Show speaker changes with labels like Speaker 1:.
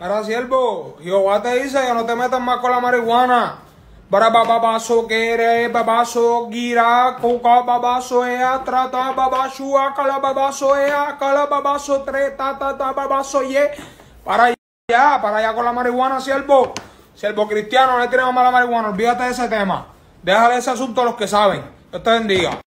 Speaker 1: Para siervo, Jehová te dice que no te metas más con la marihuana. Para babaso papá so gira, coca so ea, trata cala papá so ea, papá so tre, tata so ye. Para allá, para allá con la marihuana, siervo. Siervo cristiano, no le tenemos más la marihuana, olvídate de ese tema. Déjale ese asunto a los que saben. Dios te bendiga.